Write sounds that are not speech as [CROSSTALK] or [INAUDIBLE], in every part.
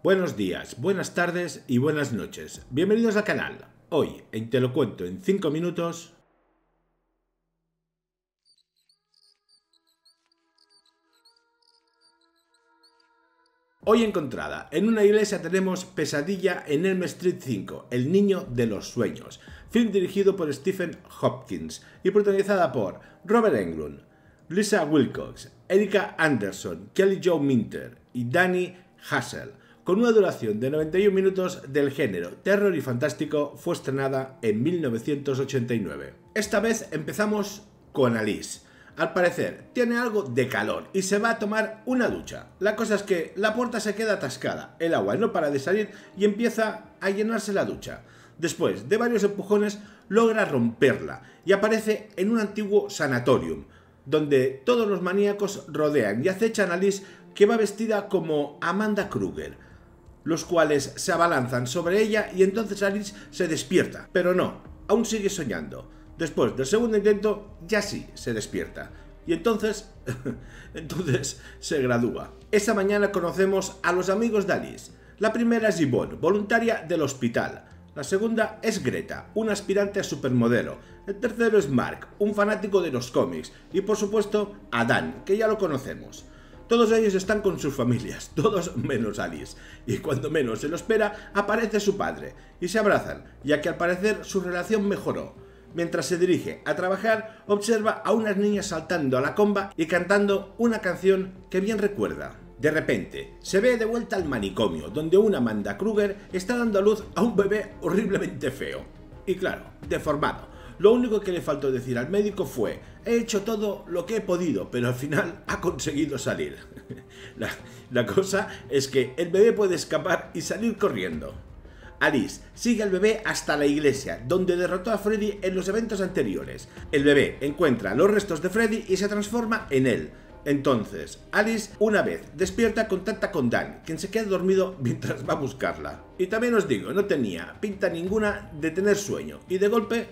Buenos días, buenas tardes y buenas noches. Bienvenidos al canal. Hoy, en Te lo cuento en 5 minutos... Hoy encontrada, en una iglesia tenemos Pesadilla en Elm Street 5, El Niño de los Sueños, film dirigido por Stephen Hopkins y protagonizada por Robert Englund, Lisa Wilcox, Erika Anderson, Kelly Joe Minter y Danny Hassel con una duración de 91 minutos del género terror y fantástico, fue estrenada en 1989. Esta vez empezamos con Alice. Al parecer, tiene algo de calor y se va a tomar una ducha. La cosa es que la puerta se queda atascada, el agua no para de salir y empieza a llenarse la ducha. Después de varios empujones, logra romperla y aparece en un antiguo sanatorium, donde todos los maníacos rodean y acechan a Alice que va vestida como Amanda Krueger los cuales se abalanzan sobre ella y entonces Alice se despierta. Pero no, aún sigue soñando. Después del segundo intento, ya sí se despierta. Y entonces, [LAUGHS] entonces se gradúa. Esa mañana conocemos a los amigos de Alice. La primera es Yvonne, voluntaria del hospital. La segunda es Greta, un aspirante a supermodelo. El tercero es Mark, un fanático de los cómics. Y por supuesto, Adán, que ya lo conocemos. Todos ellos están con sus familias, todos menos Alice. Y cuando menos se lo espera, aparece su padre. Y se abrazan, ya que al parecer su relación mejoró. Mientras se dirige a trabajar, observa a unas niñas saltando a la comba y cantando una canción que bien recuerda. De repente, se ve de vuelta al manicomio, donde una Amanda Kruger está dando a luz a un bebé horriblemente feo. Y claro, deformado, lo único que le faltó decir al médico fue, he hecho todo lo que he podido, pero al final [LAUGHS] ha conseguido salir. [LAUGHS] la, cosa es que el bebé puede escapar y salir corriendo. Alice sigue al bebé hasta la iglesia, donde derrotó a Freddy en los eventos anteriores. El bebé encuentra los restos de Freddy y se transforma en él. Entonces, Alice, una vez despierta, contacta con Dan, quien se queda dormido mientras va a buscarla. Y también os digo, no tenía pinta ninguna de tener sueño, y de golpe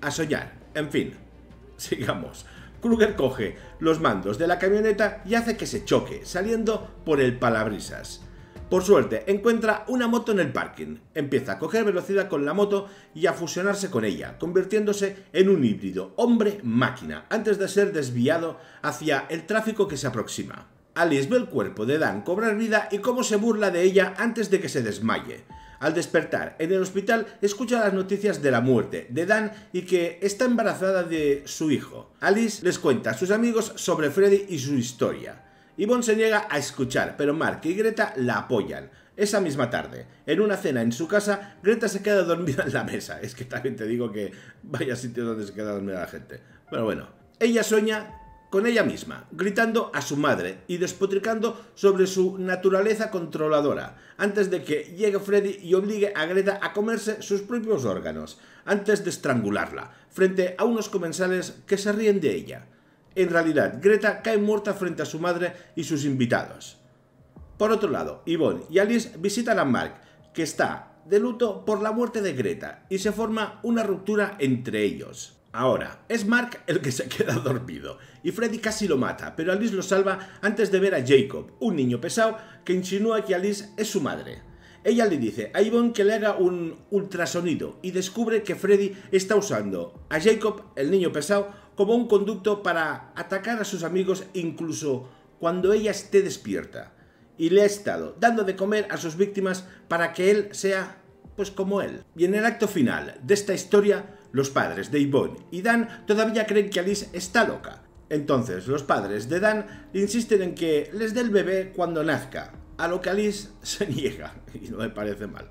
a soñar. En fin, [LAUGHS] sigamos. Kruger coge los mandos de la camioneta y hace que se choque, saliendo por el palabrisas. Por suerte, encuentra una moto en el parking. Empieza a coger velocidad con la moto y a fusionarse con ella, convirtiéndose en un híbrido hombre-máquina, antes de ser desviado hacia el tráfico que se aproxima. Alice ve el cuerpo de Dan cobrar vida y cómo se burla de ella antes de que se desmaye. Al despertar en el hospital, escucha las noticias de la muerte de Dan y que está embarazada de su hijo. Alice les cuenta a sus amigos sobre Freddy y su historia. Yvonne se niega a escuchar, pero Mark y Greta la apoyan. Esa misma tarde, en una cena en su casa, Greta se queda dormida en la mesa. Es que también te digo que vaya sitio donde se queda dormida la gente. Pero bueno, ella sueña con ella misma, gritando a su madre y despotricando sobre su naturaleza controladora, antes de que llegue Freddy y obligue a Greta a comerse sus propios órganos, antes de estrangularla, frente a unos comensales que se ríen de ella. En realidad, Greta cae muerta frente a su madre y sus invitados. Por otro lado, Yvonne y Alice visitan a Mark, que está de luto por la muerte de Greta, y se forma una ruptura entre ellos. Ahora, es Mark el que se [LAUGHS] queda dormido, y Freddy casi lo mata, pero Alice lo salva antes de ver a Jacob, un niño pesado que insinúa que Alice es su madre. Ella le dice a Yvonne que le haga un ultrasonido y descubre que Freddy está usando a Jacob, el niño pesado, como un conducto para atacar a sus amigos incluso cuando ella esté despierta. Y le ha estado dando de comer a sus víctimas para que él sea pues como él. Y en el acto final de esta historia los padres de Yvonne y Dan todavía creen que Alice está loca. Entonces, los padres de Dan insisten en que les dé el bebé cuando nazca, a lo que Alice [LAUGHS] se niega, y no le parece mal.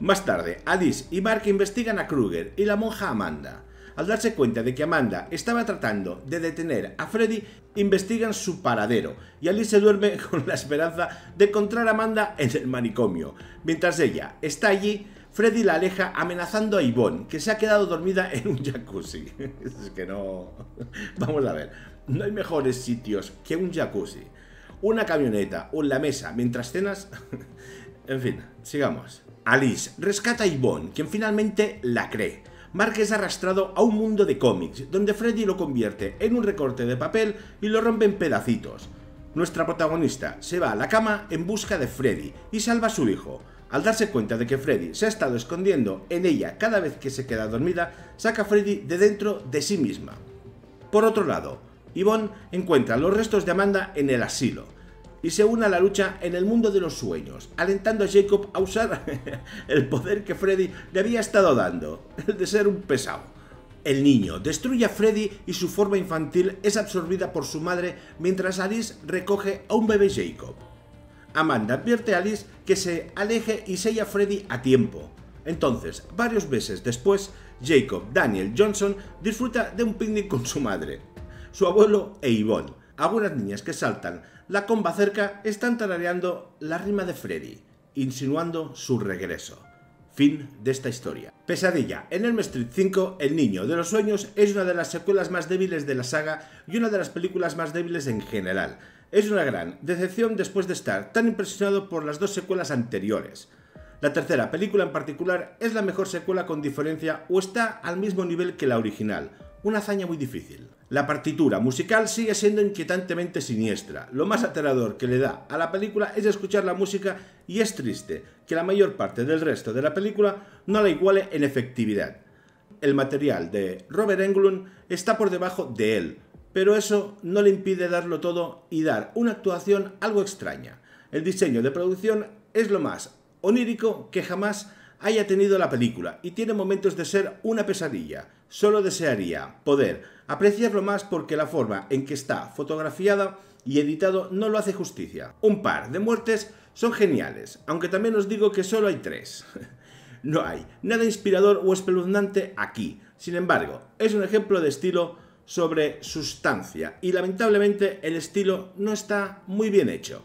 Más tarde, Alice y Mark investigan a Kruger y la monja Amanda. Al darse cuenta de que Amanda estaba tratando de detener a Freddy, investigan su paradero y Alice se duerme [LAUGHS] con la esperanza de encontrar a Amanda en el manicomio. Mientras ella está allí, Freddy la aleja amenazando a Yvonne, que se ha quedado dormida en un jacuzzi. [LAUGHS] Es que no... [LAUGHS] Vamos a ver, no hay mejores sitios que un jacuzzi, una camioneta o la mesa mientras cenas... [LAUGHS] En fin, sigamos. Alice rescata a Yvonne, quien finalmente la cree. Mark es arrastrado a un mundo de cómics, donde Freddy lo convierte en un recorte de papel y lo rompe en pedacitos. Nuestra protagonista se va a la cama en busca de Freddy y salva a su hijo, al darse cuenta de que Freddy se ha estado escondiendo en ella cada vez que se queda dormida, saca a Freddy de dentro de sí misma. Por otro lado, Yvonne encuentra los restos de Amanda en el asilo y se une a la lucha en el mundo de los sueños, alentando a Jacob a usar [LAUGHS] el poder que Freddy le había estado dando, el de ser un pesado. El niño destruye a Freddy y su forma infantil es absorbida por su madre mientras Alice recoge a un bebé Jacob. Amanda advierte a Alice que se aleje y sella a Freddy a tiempo. Entonces, varios meses después, Jacob Daniel Johnson disfruta de un picnic con su madre, su abuelo e Yvonne. Algunas niñas que saltan la comba cerca están tarareando la rima de Freddy, insinuando su regreso. Fin de esta historia. Pesadilla. En Elm Street 5, El Niño de los Sueños es una de las secuelas más débiles de la saga y una de las películas más débiles en general. Es una gran decepción después de estar tan impresionado por las dos secuelas anteriores. La tercera película en particular es la mejor secuela con diferencia o está al mismo nivel que la original, una hazaña muy difícil. La partitura musical sigue siendo inquietantemente siniestra. Lo más aterrador que le da a la película es escuchar la música y es triste que la mayor parte del resto de la película no la iguale en efectividad. El material de Robert Englund está por debajo de él, pero eso no le impide darlo todo y dar una actuación algo extraña. El diseño de producción es lo más onírico que jamás haya tenido la película y tiene momentos de ser una pesadilla. Solo desearía poder apreciarlo más porque la forma en que está fotografiada y editado no lo hace justicia. Un par de muertes son geniales, aunque también os digo que solo hay tres. [LAUGHS] no hay nada inspirador o espeluznante aquí. Sin embargo, es un ejemplo de estilo sobre sustancia y lamentablemente el estilo no está muy bien hecho.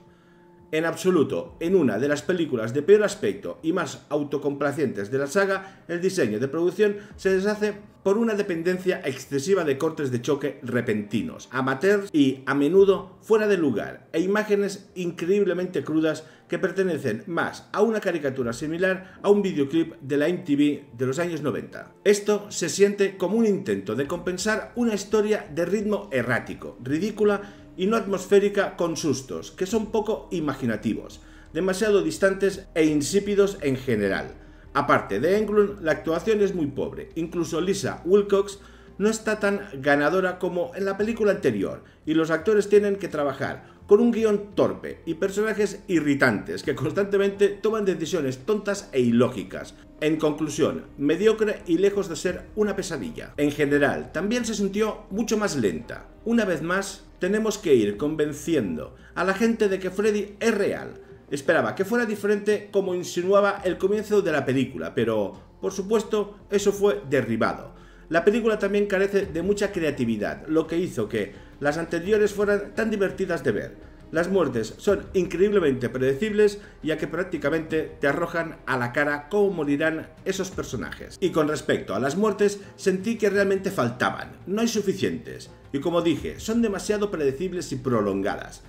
En absoluto, en una de las películas de peor aspecto y más autocomplacientes de la saga, el diseño de producción se deshace por una dependencia excesiva de cortes de choque repentinos, amateurs y, a menudo, fuera de lugar, e imágenes increíblemente crudas que pertenecen más a una caricatura similar a un videoclip de la MTV de los años 90. Esto se siente como un intento de compensar una historia de ritmo errático, ridícula y no atmosférica con sustos, que son poco imaginativos, demasiado distantes e insípidos en general. Aparte de Englund, la actuación es muy pobre, incluso Lisa Wilcox no está tan ganadora como en la película anterior, y los actores tienen que trabajar con un guión torpe y personajes irritantes que constantemente toman decisiones tontas e ilógicas. En conclusión, mediocre y lejos de ser una pesadilla. En general, también se sintió mucho más lenta. Una vez más, tenemos que ir convenciendo a la gente de que Freddy es real. Esperaba que fuera diferente como insinuaba el comienzo de la película, pero, por supuesto, eso fue derribado. La película también carece de mucha creatividad, lo que hizo que las anteriores fueron tan divertidas de ver. Las muertes son increíblemente predecibles ya que prácticamente te arrojan a la cara cómo morirán esos personajes. Y con respecto a las muertes, sentí que realmente faltaban, no hay suficientes. Y como dije, son demasiado predecibles y prolongadas.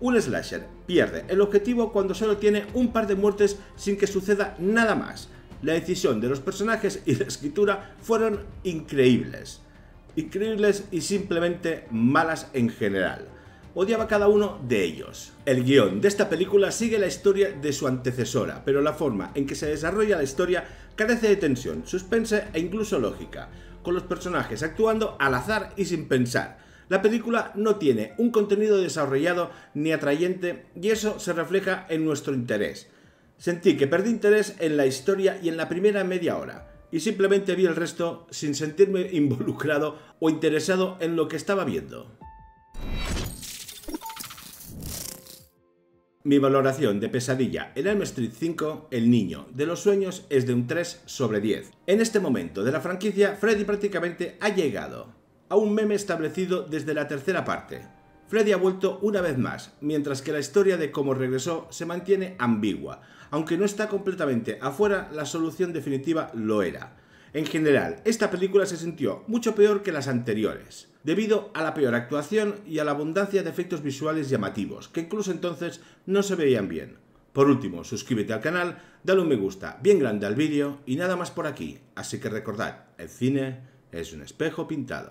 Un slasher pierde el objetivo cuando solo tiene un par de muertes sin que suceda nada más. La decisión de los personajes y la escritura fueron increíbles increíbles y simplemente malas en general. Odiaba cada uno de ellos. El guión de esta película sigue la historia de su antecesora, pero la forma en que se desarrolla la historia carece de tensión, suspense e incluso lógica, con los personajes actuando al azar y sin pensar. La película no tiene un contenido desarrollado ni atrayente y eso se refleja en nuestro interés. Sentí que perdí interés en la historia y en la primera media hora y simplemente vi el resto sin sentirme [LAUGHS] involucrado o interesado en lo que estaba viendo. Mi valoración de pesadilla en Elm Street 5, El Niño de los Sueños, es de un 3 sobre 10. En este momento de la franquicia, Freddy prácticamente ha llegado a un meme establecido desde la tercera parte, Freddy ha vuelto una vez más, mientras que la historia de cómo regresó se mantiene ambigua. Aunque no está completamente afuera, la solución definitiva lo era. En general, esta película se sintió mucho peor que las anteriores, debido a la peor actuación y a la abundancia de efectos visuales llamativos, que incluso entonces no se veían bien. Por último, suscríbete al canal, dale un me gusta bien grande al vídeo y nada más por aquí, así que recordad, el cine es un espejo pintado.